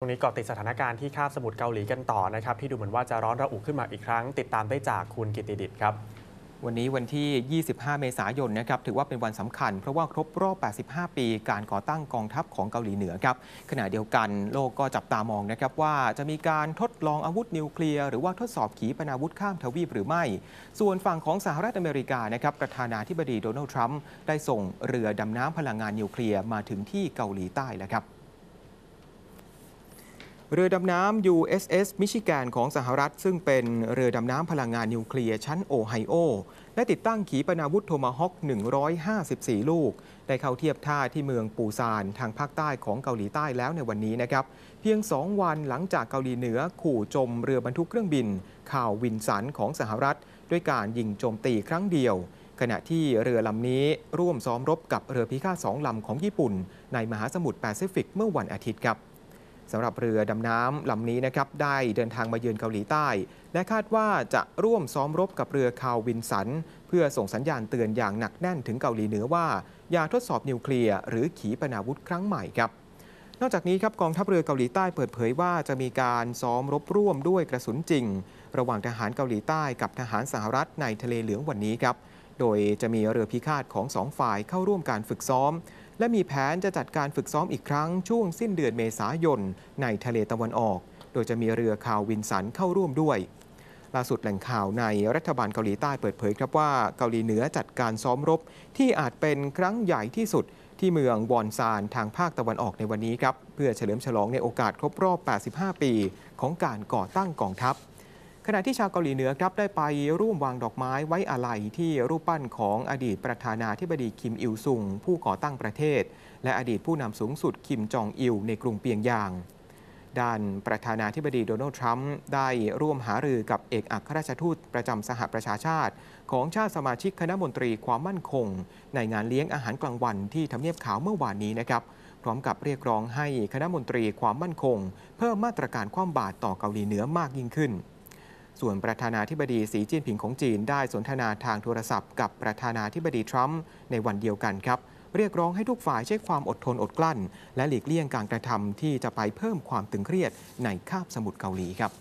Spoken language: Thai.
ตรงนี้ก่อติดสถานการณ์ที่คาบสมุทรเกาหลีกันต่อนะครับ ที่ดูเหมือนว่าจะร้อนระอุขึ้นมาอีกครั้ง ติดตามได้จากคุณกิติดิตครับ วันนี้วันที่ 25 เมษายนนะครับถือว่าเป็นวันสำคัญ เพราะว่าครบรอบ85 ปีการก่อตั้งกองทัพของเกาหลีเหนือครับขณะเดียวกันโลกก็จับตามองนะครับว่าจะมีการทดลองอาวุธนิวเคลียร์หรือว่าทดสอบขีปนาวุธข้ามทวีปหรือไม่ ส่วนฝั่งของสหรัฐอเมริกานะครับประธานาธิบดีโดนัลด์ทรัมป์ได้ส่งเรือดำน้ำพลังงานนิวเคลียร์มาถึงที่เกาหลีใต้แล้วครับเรือดำน้ำ USS มิชิแกนของสหรัฐ ซึ่งเป็นเรือดำน้ำพลังงานนิวเคลียร์ชั้นโอไฮโอและติดตั้งขีปนาวุธโทมาฮอค154 ลูก ได้เข้าเทียบท่าที่เมืองปูซาน ทางภาคใต้ของเกาหลีใต้แล้วในวันนี้นะครับเพียง 2 วันหลังจากเกาหลีเหนือ ขู่จมเรือบรรทุกเครื่องบิน ข่าววินสันของสหรัฐ ด้วยการยิงโจมตีครั้งเดียว ขณะที่เรือลำนี้ร่วมซ้อมรบกับเรือพิฆาตสองลำของญี่ปุ่นในมหาสมุทรแปซิฟิกเมื่อวันอาทิตย์ครับสำหรับเรือดำน้ำลำนี้นะครับได้เดินทางมาเยือนเกาหลีใต้ และคาดว่าจะร่วมซ้อมรบกับเรือคาวินสันเพื่อส่งสัญญาณเตือนอย่างหนักแน่นถึงเกาหลีเหนือว่าอย่าทดสอบนิวเคลียร์หรือขีปนาวุธครั้งใหม่ครับนอกจากนี้ครับกองทัพเรือเกาหลีใต้เปิดเผยว่าจะมีการซ้อมรบร่วมด้วยกระสุนจริง ระหว่างทหารเกาหลีใต้กับทหารสหรัฐในทะเลเหลืองวันนี้ครับโดยจะมีเรือพิฆาตของสองฝ่ายเข้าร่วมการฝึกซ้อมและมีแผนจะจัดการฝึกซ้อมอีกครั้งช่วงสิ้นเดือนเมษายนในทะเลตะวันออก โดยจะมีเรือข่าววินสันเข้าร่วมด้วย ล่าสุดแหล่งข่าวในรัฐบาลเกาหลีใต้เปิดเผยครับว่าเกาหลีเหนือจัดการซ้อมรบที่อาจเป็นครั้งใหญ่ที่สุดที่เมืองวอนซานทางภาคตะวันออกในวันนี้ครับเพื่อเฉลิมฉลองในโอกาสครบรอบ 85 ปี ของการก่อตั้งกองทัพขณะที่ชาวเกาหลีเหนือครับได้ไปร่วมวางดอกไม้ไว้อาลัย ที่รูปปั้นของอดีตประธานาธิบดีคิมอิลซุง ผู้ก่อตั้งประเทศ และอดีตผู้นำสูงสุดคิมจองอิลในกรุงเปียงยาง ด้านประธานาธิบดีโดนัลด์ทรัมป์ได้ร่วมหารือกับเอกอัครราชทูตประจำสหประชาชาติ ของชาติสมาชิกคณะมนตรีความมั่นคง ในงานเลี้ยงอาหารกลางวันที่ทำเนียบขาวเมื่อวานนี้นะครับ พร้อมกับเรียกร้องให้คณะมนตรีความมั่นคง เพิ่มมาตรการคว่ำบาตรต่อเกาหลีเหนือมากยิ่งขึ้นส่วนประธานาธิบดีสีจิ้นผิงของจีนได้สนทนาทางโทรศัพท์กับประธานาธิบดีทรัมป์ในวันเดียวกันครับ เรียกร้องให้ทุกฝ่ายใช้ความอดทนอดกลั้น และหลีกเลี่ยงการกระทำที่จะไปเพิ่มความตึงเครียด ในคาบสมุทรเกาหลีครับ